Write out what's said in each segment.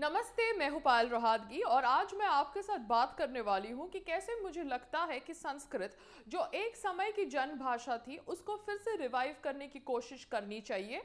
नमस्ते मैं हूं पायल रोहादगी और आज मैं आपके साथ बात करने वाली हूँ कि कैसे मुझे लगता है कि संस्कृत जो एक समय की जन भाषा थी उसको फिर से रिवाइव करने की कोशिश करनी चाहिए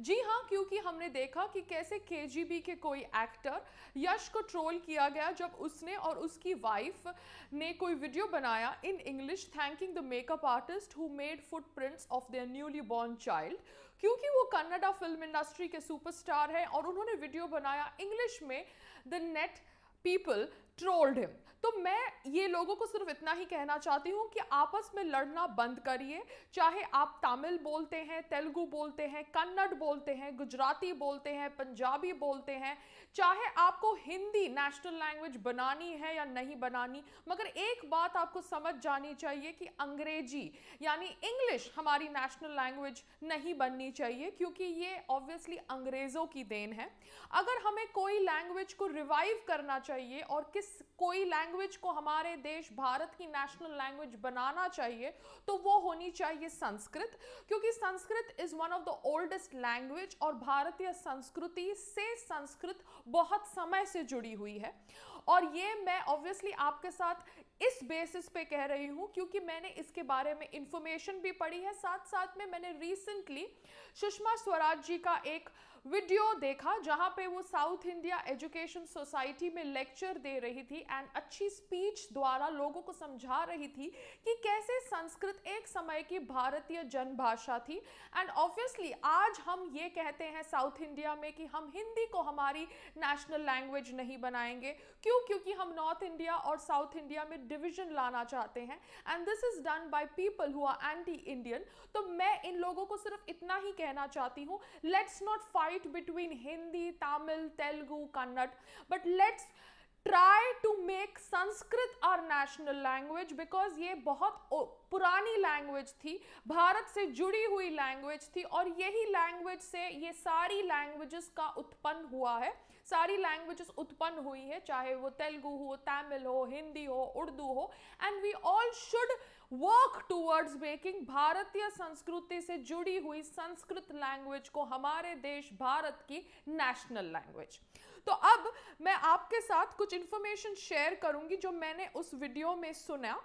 जी हाँ क्योंकि हमने देखा कि कैसे के के कोई एक्टर यश को ट्रोल किया गया जब उसने और उसकी वाइफ ने कोई वीडियो बनाया in English thanking the makeup artist who made footprints of their newly born child क्योंकि वो कन्नडा फिल्म इंडस्ट्री के सुपरस्टार हैं और उन्होंने वीडियो बनाया इंग्लिश में the net people trolled him तो मैं ये लोगों को सिर्फ इतना ही कहना चाहती हूँ कि आपस में लड़ना बंद करिए चाहे आप तमिल बोलते हैं तेलुगु बोलते हैं कन्नड़ बोलते हैं गुजराती बोलते हैं पंजाबी बोलते हैं चाहे आपको हिंदी नेशनल लैंग्वेज बनानी है या नहीं बनानी मगर एक बात आपको समझ जानी चाहिए कि अंग्रेजी यानी इंग्लिश हमारी नेशनल लैंग्वेज नहीं बननी चाहिए क्योंकि ये ऑब्वियसली अंग्रेज़ों की देन है अगर हमें कोई लैंग्वेज को रिवाइव करना चाहिए और किस कोई लैंग्वेज को हमारे देश भारत की नेशनल लैंग्वेज बनाना चाहिए तो वो होनी चाहिए संस्कृत क्योंकि Sanskrit is one of the oldest language और भारतीय संस्कृति से संस्कृत बहुत समय से जुड़ी हुई है और ये मैं ऑब्वियसली आपके साथ इस बेसिस पे कह रही हूँ क्योंकि मैंने इसके बारे में इंफॉर्मेशन भी पढ़ी है साथ साथ में मैंने रिसेंटली सुषमा स्वराज जी का एक वीडियो देखा जहाँ पे वो साउथ इंडिया एजुकेशन सोसाइटी में लेक्चर दे रही थी एंड अच्छी स्पीच द्वारा लोगों को समझा रही थी कि कैसे संस्कृत एक समय की भारतीय जनभाषा थी एंड ऑब्वियसली आज हम ये कहते हैं साउथ इंडिया में कि हम हिंदी को हमारी नेशनल लैंग्वेज नहीं बनाएंगे क्यों क्योंकि हम नॉर्थ इंडिया और साउथ इंडिया में डिविजन लाना चाहते हैं and this is done by people who are anti Indian तो मैं इन लोगों को सिर्फ इतना ही कहना चाहती हूँ let's not fight between Hindi Tamil Telugu Kannada but let's try to make Sanskrit our national language because ये बहुत पुरानी लैंग्वेज थी भारत से जुड़ी हुई लैंग्वेज थी और यही लैंग्वेज से ये सारी लैंग्वेजेस का उत्पन्न हुआ है सारी लैंग्वेजेस उत्पन्न हुई है चाहे वो तेलुगु हो तमिल हो हिंदी हो उर्दू हो and we all should work towards making भारतीय संस्कृति से जुड़ी हुई संस्कृत लैंग्वेज को हमारे देश भारत की नेशनल लैंग्वेज तो अब मैं आपके साथ कुछ इंफॉर्मेशन शेयर करूंगी जो मैंने उस वीडियो में सुना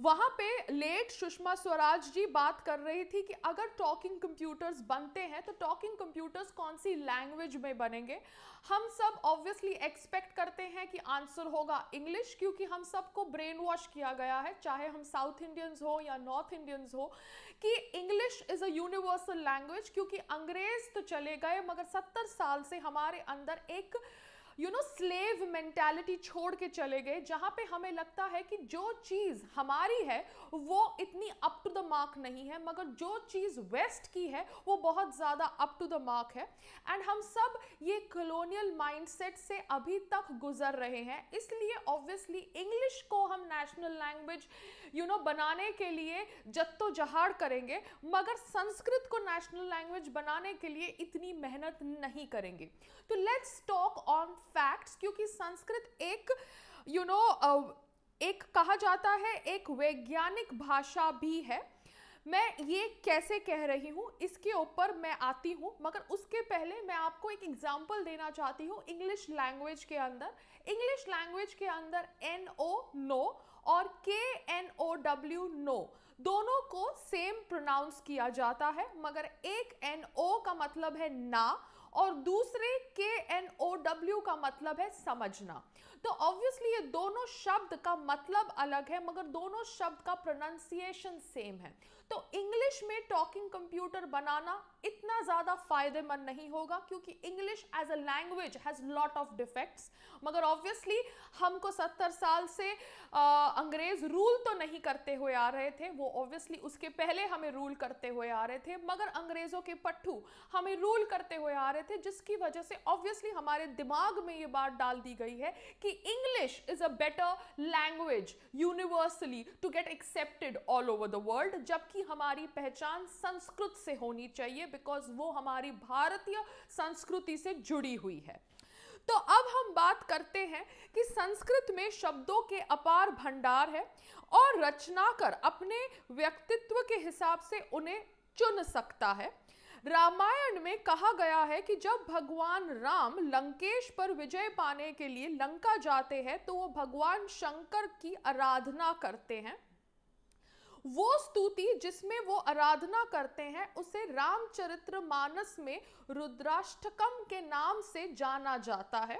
वहां पे लेट सुषमा स्वराज जी बात कर रही थी कि अगर टॉकिंग कंप्यूटर्स बनते हैं तो टॉकिंग कंप्यूटर्स कौन सी लैंग्वेज में बनेंगे हम सब ऑब्वियसली एक्सपेक्ट करते हैं कि आंसर होगा इंग्लिश क्योंकि हम सबको ब्रेन वॉश किया गया है चाहे हम साउथ इंडियंस हो या नॉर्थ इंडियंस हो कि English is a universal language क्योंकि अंग्रेज तो चले गए मगर सत्तर साल से हमारे अंदर एक यू नो स्लेव मेंटालिटी छोड़ के चले गए जहाँ पे हमें लगता है कि जो चीज़ हमारी है वो इतनी अप टू द मार्क नहीं है मगर जो चीज़ वेस्ट की है वो बहुत ज़्यादा अप टू द मार्क है एंड हम सब ये कलोनियल माइंडसेट से अभी तक गुजर रहे हैं इसलिए ऑब्वियसली इंग्लिश को हम नेशनल लैंग्वेज यू नो बनाने के लिए जद्दोजहाड़ करेंगे मगर संस्कृत को नेशनल लैंग्वेज बनाने के लिए इतनी मेहनत नहीं करेंगे तो लेट्स टॉक ऑन फैक्ट्स क्योंकि संस्कृत एक यू you नो know, एक कहा जाता है एक वैज्ञानिक भाषा भी है मैं ये कैसे कह रही हूँ इसके ऊपर मैं आती हूँ मगर उसके पहले मैं आपको एक एग्जाम्पल देना चाहती हूँ इंग्लिश लैंग्वेज के अंदर इंग्लिश लैंग्वेज के अंदर एन ओ नो और के एन ओ डब्ल्यू नो दोनों को सेम प्रोनाउंस किया जाता है मगर एक एन ओ का मतलब है ना और दूसरे के एन ओ डब्ल्यू का मतलब है समझना तो ऑब्वियसली ये दोनों शब्द का मतलब अलग है मगर दोनों शब्द का प्रोनाउंसिएशन सेम है तो इंग्लिश में टॉकिंग कंप्यूटर बनाना इतना ज़्यादा फायदेमंद नहीं होगा क्योंकि English as a language has lot of defects मगर ऑब्वियसली हमको सत्तर साल से अंग्रेज़ रूल तो नहीं करते हुए आ रहे थे वो ऑब्वियसली उसके पहले हमें रूल करते हुए आ रहे थे मगर अंग्रेज़ों के पट्टू हमें रूल करते हुए आ रहे थे जिसकी वजह से ऑब्वियसली हमारे दिमाग में ये बात डाल दी गई है कि English is a better language universally to get accepted all over the world जबकि की हमारी पहचान संस्कृत से होनी चाहिए बिकॉज वो हमारी भारतीय संस्कृति से जुड़ी हुई है तो अब हम बात करते हैं कि संस्कृत में शब्दों के अपार भंडार है और रचनाकर अपने व्यक्तित्व के हिसाब से उन्हें चुन सकता है रामायण में कहा गया है कि जब भगवान राम लंकेश पर विजय पाने के लिए लंका जाते हैं तो वो भगवान शंकर की आराधना करते हैं वो स्तुति जिसमें वो आराधना करते हैं उसे रामचरित्र मानस में रुद्राष्टकम के नाम से जाना जाता है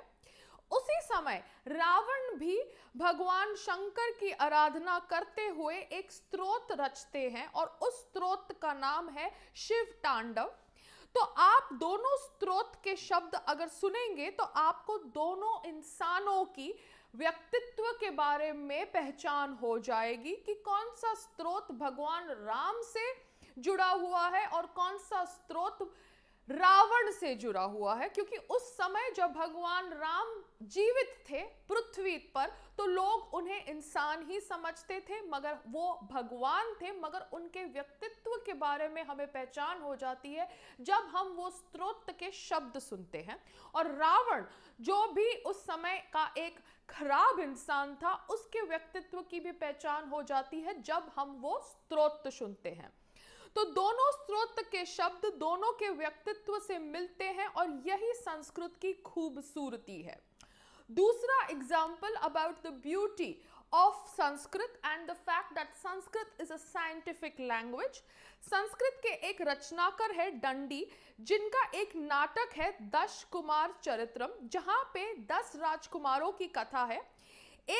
उसी समय रावण भी भगवान शंकर की आराधना करते हुए एक स्त्रोत रचते हैं और उस स्त्रोत का नाम है शिव तांडव तो आप दोनों स्रोत के शब्द अगर सुनेंगे तो आपको दोनों इंसानों की व्यक्तित्व के बारे में पहचान हो जाएगी कि कौन सा स्रोत भगवान राम से जुड़ा हुआ है और कौन सा स्रोत रावण से जुड़ा हुआ है क्योंकि उस समय जब भगवान राम जीवित थे पृथ्वी पर तो लोग उन्हें इंसान ही समझते थे मगर वो भगवान थे मगर उनके व्यक्तित्व के बारे में हमें पहचान हो जाती है जब हम वो स्त्रोत के शब्द सुनते हैं और रावण जो भी उस समय का एक खराब इंसान था उसके व्यक्तित्व की भी पहचान हो जाती है जब हम वो स्त्रोत सुनते हैं तो दोनों स्रोत के शब्द दोनों के व्यक्तित्व से मिलते हैं और यही संस्कृत की खूबसूरती है दूसरा example about the beauty of Sanskrit and the fact that Sanskrit is a scientific language Sanskrit के एक रचनाकर है डंडी जिनका एक नाटक है दश कुमार चरित्रम जहाँ पे दस राजकुमारों की कथा है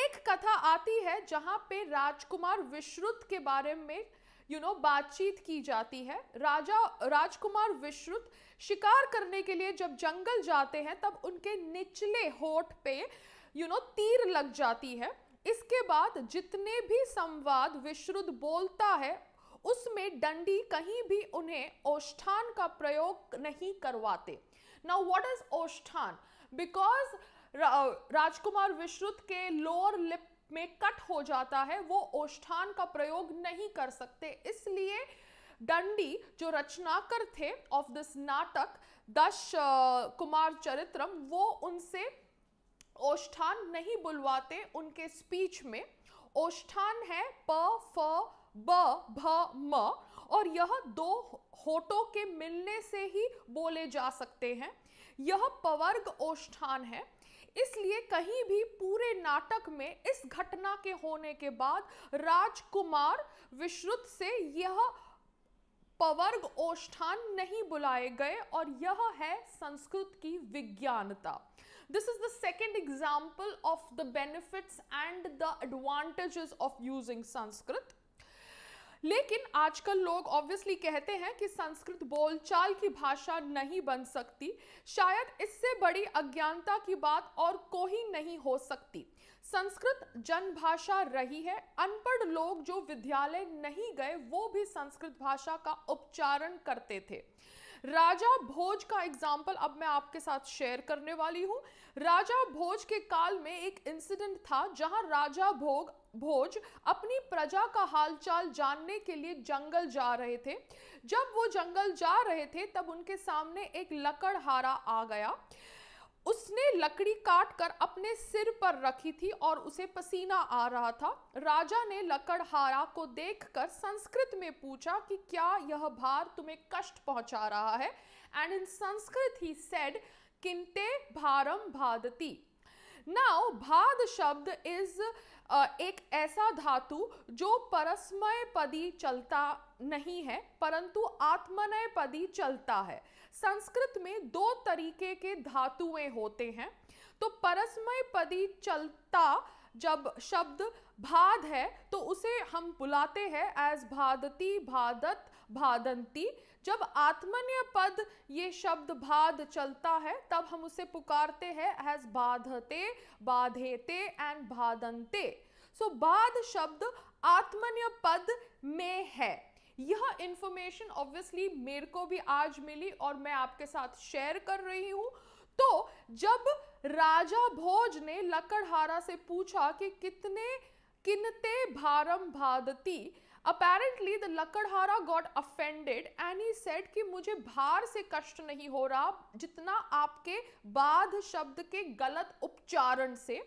एक कथा आती है जहाँ पे राजकुमार विश्रुत के बारे में यू नो बातचीत की जाती है राजा राजकुमार विश्रुत शिकार करने के लिए जब जंगल जाते हैं तब उनके निचले होठ पे यू नो तीर लग जाती है इसके बाद जितने भी संवाद विश्रुत बोलता है उसमें डंडी कहीं भी उन्हें ओष्ठान का प्रयोग नहीं करवाते नाउ व्हाट इज ओष्ठान बिकॉज राजकुमार विश्रुत के लोअर लिप में कट हो जाता है वो ओष्ठान का प्रयोग नहीं कर सकते इसलिए डंडी जो रचनाकर थे ऑफ दिस नाटक दश कुमार चरित्रम वो उनसे ओष्ठान नहीं बुलवाते उनके स्पीच में ओष्ठान है प फ ब भ म और यह दो होठों के मिलने से ही बोले जा सकते हैं यह पवर्ग ओष्ठान है इसलिए कहीं भी पूरे नाटक में इस घटना के होने के बाद राजकुमार विश्रुत से यह पवर्ग ओष्ठान नहीं बुलाए गए और यह है संस्कृत की विज्ञानता this is the second example of the benefits and the advantages of using Sanskrit लेकिन आजकल लोग ऑब्वियसली कहते हैं कि संस्कृत बोलचाल की भाषा नहीं बन सकती शायद इससे बड़ी अज्ञानता की बात और कोई नहीं हो सकती संस्कृत जनभाषा रही है अनपढ़ लोग जो विद्यालय नहीं गए वो भी संस्कृत भाषा का उच्चारण करते थे राजा भोज का एग्जाम्पल अब मैं आपके साथ शेयर करने वाली हूँ राजा भोज के काल में एक इंसिडेंट था जहाँ राजा भोग भोज अपनी प्रजा का हालचाल जानने के लिए जंगल जा रहे थे जब वो जंगल जा रहे थे तब उनके सामने एक लकड़हारा आ गया उसने लकड़ी काट कर अपने सिर पर रखी थी और उसे पसीना आ रहा था राजा ने लकड़हारा को देखकर संस्कृत में पूछा कि क्या यह भार तुम्हें कष्ट पहुंचा रहा है and in Sanskrit he said किंते भारम भादती नाउ भाद शब्द इज uh, एक ऐसा धातु जो परस्मय पदी चलता नहीं है परंतु आत्मनय पदी चलता है संस्कृत में दो तरीके के धातुएं होते हैं तो परस्मय पदी चलता जब शब्द भाद है तो उसे हम बुलाते हैं एज भादती भादत भादंती जब आत्मन्य पद ये शब्द भाद चलता है तब हम उसे पुकारते हैं एज बाधते बाधेते एंड भादंते सो so, बाद शब्द आत्मन्य पद में है यह इंफॉर्मेशन ऑब्वियसली मेरे को भी आज मिली और मैं आपके साथ शेयर कर रही हूँ तो जब राजा भोज ने लकड़हारा से पूछा कि कितने किनते भारम भादती अपेरेंटली द लकड़हारा got offended and he said कि मुझे भार से कष्ट नहीं हो रहा जितना आपके बाध शब्द के गलत उपचारण से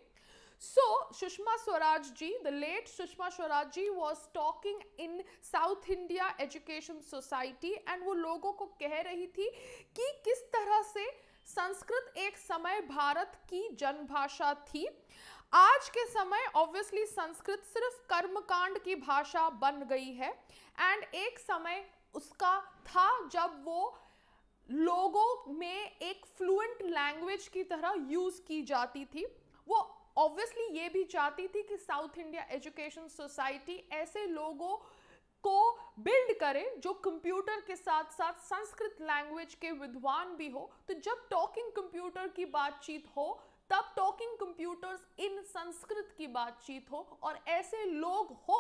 so Sushma Swaraj ji the late Sushma Swaraj ji was talking in south India education society and वो लोगों को कह रही थी कि किस तरह से संस्कृत एक समय भारत की जनभाषा थी आज के समय ऑब्वियसली संस्कृत सिर्फ कर्मकांड की भाषा बन गई है एंड एक समय उसका था जब वो लोगों में एक फ्लुएंट लैंग्वेज की तरह यूज़ की जाती थी वो ऑब्वियसली ये भी चाहती थी कि साउथ इंडिया एजुकेशन सोसाइटी ऐसे लोगों को बिल्ड करे जो कंप्यूटर के साथ साथ संस्कृत लैंग्वेज के विद्वान भी हो तो जब टॉकिंग कंप्यूटर की बातचीत हो तब टॉकिंग कंप्यूटर्स इन संस्कृत की बातचीत हो और ऐसे लोग हो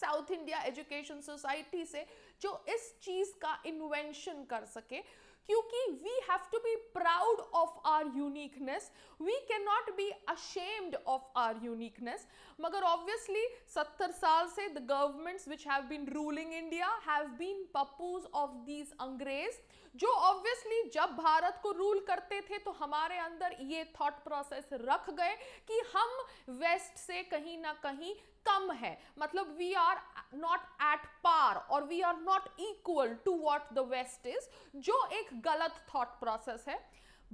साउथ इंडिया एजुकेशन सोसाइटी से जो इस चीज का इन्वेंशन कर सके क्योंकि we have to be proud of our uniqueness we can not be ashamed of our uniqueness मगर ऑब्वियसली सत्तर साल से the governments which have been ruling India have been puppets of these अंग्रेज जो ऑब्वियसली जब भारत को रूल करते थे तो हमारे अंदर ये थॉट प्रोसेस रख गए कि हम वेस्ट से कहीं ना कहीं कम है मतलब we are not at par और we are not equal to what the west is जो एक गलत थॉट प्रोसेस है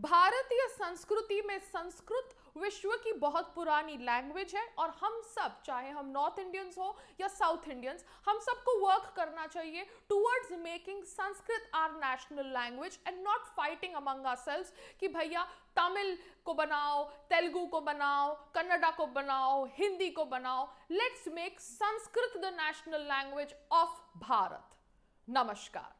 भारतीय संस्कृति में संस्कृत विश्व की बहुत पुरानी लैंग्वेज है और हम सब चाहे हम नॉर्थ इंडियंस हो या साउथ इंडियंस हम सबको वर्क करना चाहिए towards making Sanskrit our national language and not fighting among our कि भैया तमिल को बनाओ तेलुगु को बनाओ कन्नडा को बनाओ हिंदी को बनाओ let's make Sanskrit the national language of Bharat नमस्कार